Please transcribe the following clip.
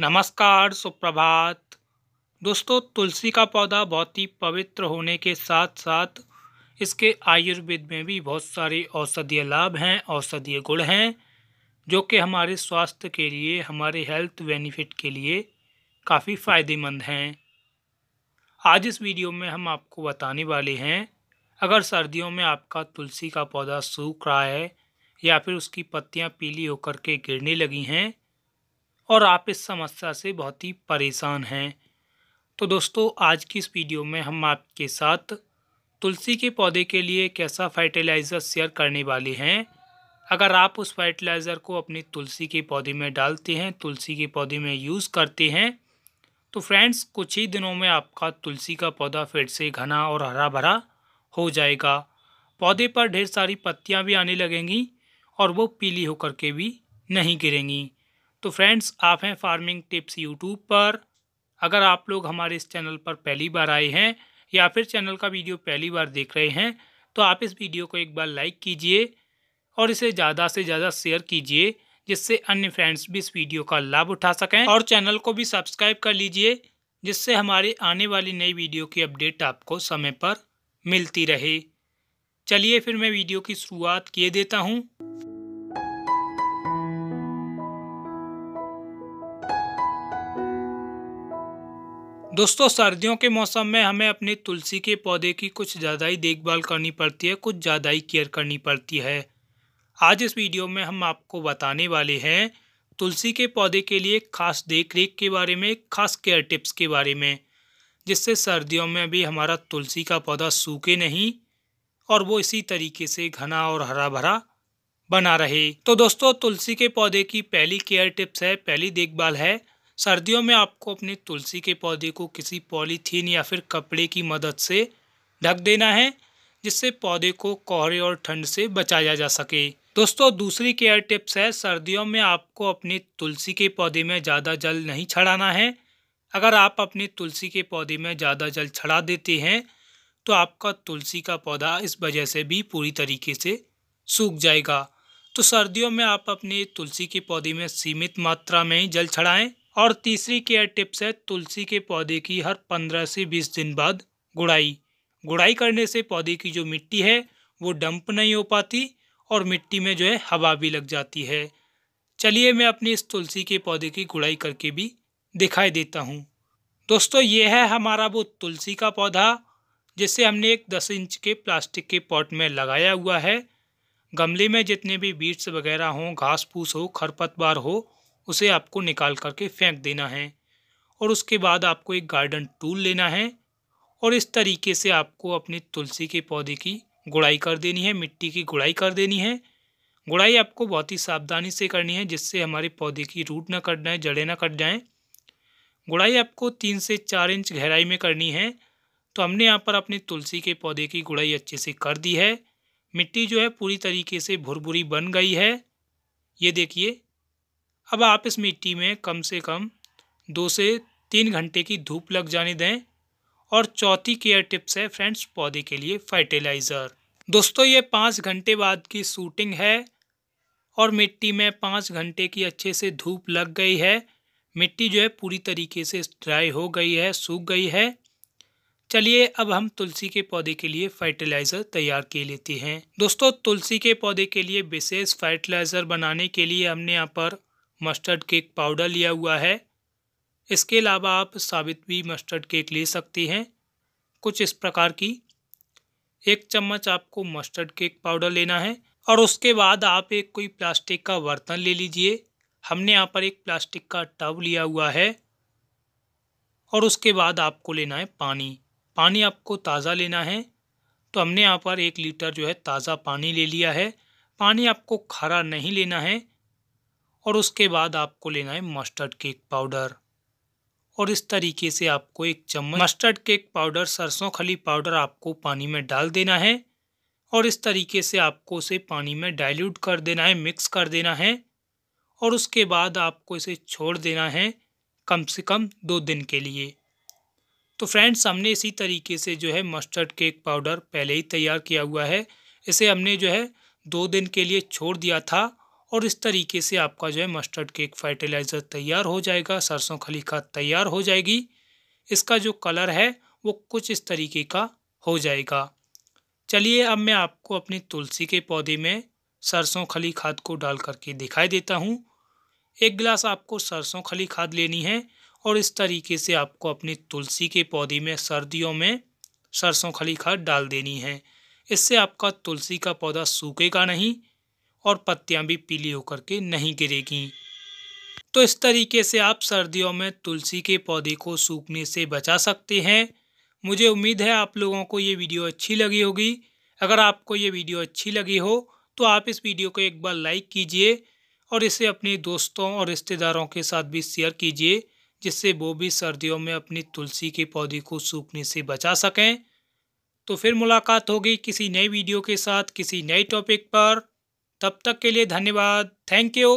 नमस्कार सुप्रभात दोस्तों तुलसी का पौधा बहुत ही पवित्र होने के साथ साथ इसके आयुर्वेद में भी बहुत सारे औषधीय लाभ हैं औषधीय गुण हैं जो कि हमारे स्वास्थ्य के लिए हमारे हेल्थ बेनिफिट के लिए काफ़ी फ़ायदेमंद हैं आज इस वीडियो में हम आपको बताने वाले हैं अगर सर्दियों में आपका तुलसी का पौधा सूख रहा है या फिर उसकी पत्तियां पीली होकर के गिरने लगी हैं और आप इस समस्या से बहुत ही परेशान हैं तो दोस्तों आज की इस वीडियो में हम आपके साथ तुलसी के पौधे के लिए कैसा फर्टिलाइज़र शेयर करने वाले हैं अगर आप उस फर्टिलाइज़र को अपनी तुलसी के पौधे में डालते हैं तुलसी के पौधे में यूज़ करते हैं तो फ्रेंड्स कुछ ही दिनों में आपका तुलसी का पौधा फिर से घना और हरा भरा हो जाएगा पौधे पर ढेर सारी पत्तियां भी आने लगेंगी और वो पीली होकर के भी नहीं गिरेंगी तो फ्रेंड्स आप हैं फार्मिंग टिप्स यूट्यूब पर अगर आप लोग हमारे इस चैनल पर पहली बार आए हैं या फिर चैनल का वीडियो पहली बार देख रहे हैं तो आप इस वीडियो को एक बार लाइक कीजिए और इसे ज़्यादा से ज़्यादा शेयर कीजिए जिससे अन्य फ्रेंड्स भी इस वीडियो का लाभ उठा सकें और चैनल को भी सब्सक्राइब कर लीजिए जिससे हमारे आने वाली नई वीडियो की अपडेट आपको समय पर मिलती रहे चलिए फिर मैं वीडियो की शुरुआत किए देता हूँ दोस्तों सर्दियों के मौसम में हमें अपने तुलसी के पौधे की कुछ ज़्यादा ही देखभाल करनी पड़ती है कुछ ज़्यादा ही केयर करनी पड़ती है आज इस वीडियो में हम आपको बताने वाले हैं तुलसी के पौधे के लिए खास देख रेख के बारे में खास केयर टिप्स के बारे में जिससे सर्दियों में भी हमारा तुलसी का पौधा सूखे नहीं और वो इसी तरीके से घना और हरा भरा बना रहे तो दोस्तों तुलसी के पौधे की पहली केयर टिप्स है पहली देखभाल है सर्दियों में आपको अपने तुलसी के पौधे को किसी पॉलीथीन या फिर कपड़े की मदद से ढक देना है जिससे पौधे को कोहरे और ठंड से बचाया जा सके दोस्तों दूसरी केयर टिप्स है सर्दियों में आपको अपने तुलसी के पौधे में ज़्यादा जल नहीं छड़ाना है अगर आप अपने तुलसी के पौधे में ज़्यादा जल छड़ा देते हैं तो आपका तुलसी का पौधा इस वजह से भी पूरी तरीके से सूख जाएगा तो सर्दियों में आप अपने तुलसी के पौधे में सीमित मात्रा में ही जल छड़ाएं और तीसरी केयर टिप्स है तुलसी के पौधे की हर पंद्रह से बीस दिन बाद गुड़ाई गुड़ाई करने से पौधे की जो मिट्टी है वो डंप नहीं हो पाती और मिट्टी में जो है हवा भी लग जाती है चलिए मैं अपनी इस तुलसी के पौधे की गुड़ाई करके भी दिखाई देता हूँ दोस्तों ये है हमारा वो तुलसी का पौधा जिसे हमने एक दस इंच के प्लास्टिक के पॉट में लगाया हुआ है गमले में जितने भी बीट्स वगैरह हों घास फूस हो खरपतवार हो उसे आपको निकाल करके फेंक देना है और उसके बाद आपको एक गार्डन टूल लेना है और इस तरीके से आपको अपने तुलसी के पौधे की गुड़ाई कर देनी है मिट्टी की गुड़ाई कर देनी है गुड़ाई आपको बहुत ही सावधानी से करनी है जिससे हमारे पौधे की रूट ना कट जाए जड़ें ना कट जाएँ गुड़ाई आपको तीन से चार इंच गहराई में करनी है तो हमने यहाँ पर अपने तुलसी के पौधे की गुड़ाई अच्छे से कर दी है मिट्टी जो है पूरी तरीके से भुरभुरी बन गई है ये देखिए अब आप इस मिट्टी में कम से कम दो से तीन घंटे की धूप लग जाने दें और चौथी केयर टिप्स है फ्रेंड्स पौधे के लिए फर्टिलाइज़र दोस्तों ये पाँच घंटे बाद की शूटिंग है और मिट्टी में पाँच घंटे की अच्छे से धूप लग गई है मिट्टी जो है पूरी तरीके से ड्राई हो गई है सूख गई है चलिए अब हम तुलसी के पौधे के लिए फर्टिलाइज़र तैयार के लेते हैं दोस्तों तुलसी के पौधे के लिए विशेष फर्टिलाइज़र बनाने के लिए हमने यहाँ पर मस्टर्ड केक पाउडर लिया हुआ है इसके अलावा आप साबित भी मस्टर्ड केक ले सकते हैं कुछ इस प्रकार की एक चम्मच आपको मस्टर्ड केक पाउडर लेना है और उसके बाद आप एक कोई प्लास्टिक का बर्तन ले लीजिए हमने यहाँ पर एक प्लास्टिक का टब लिया हुआ है और उसके बाद आपको लेना है पानी पानी आपको ताज़ा लेना है तो हमने यहाँ पर एक लीटर जो है ताज़ा पानी ले लिया है पानी आपको खारा नहीं लेना है और उसके बाद आपको लेना है मस्टर्ड केक पाउडर और इस तरीके से आपको एक चम्मच मस्टर्ड केक पाउडर सरसों खली पाउडर आपको पानी में डाल देना है और इस तरीके से आपको उसे पानी में डाइल्यूट कर देना है मिक्स कर देना है और उसके बाद आपको इसे छोड़ देना है कम से कम दो दिन के लिए तो फ्रेंड्स हमने इसी तरीके से जो है मस्टर्ड केक पाउडर पहले ही तैयार किया हुआ है इसे हमने जो है दो दिन के लिए छोड़ दिया था और इस तरीके से आपका जो है मस्टर्ड केक फर्टिलाइज़र तैयार हो जाएगा सरसों खली खाद तैयार हो जाएगी इसका जो कलर है वो कुछ इस तरीके का हो जाएगा चलिए अब मैं आपको अपनी तुलसी के पौधे में सरसों खली खाद को डाल करके दिखाई देता हूँ एक गिलास आपको सरसों खली खाद लेनी है और इस तरीके से आपको अपनी तुलसी के पौधे में सर्दियों में सरसों खली खाद डाल देनी है इससे आपका तुलसी का पौधा सूखेगा नहीं और पत्तियाँ भी पीली होकर के नहीं गिरेगी तो इस तरीके से आप सर्दियों में तुलसी के पौधे को सूखने से बचा सकते हैं मुझे उम्मीद है आप लोगों को ये वीडियो अच्छी लगी होगी अगर आपको ये वीडियो अच्छी लगी हो तो आप इस वीडियो को एक बार लाइक कीजिए और इसे अपने दोस्तों और रिश्तेदारों के साथ भी शेयर कीजिए जिससे वो भी सर्दियों में अपनी तुलसी के पौधे को सूखने से बचा सकें तो फिर मुलाकात होगी किसी नए वीडियो के साथ किसी नए टॉपिक पर तब तक के लिए धन्यवाद थैंक यू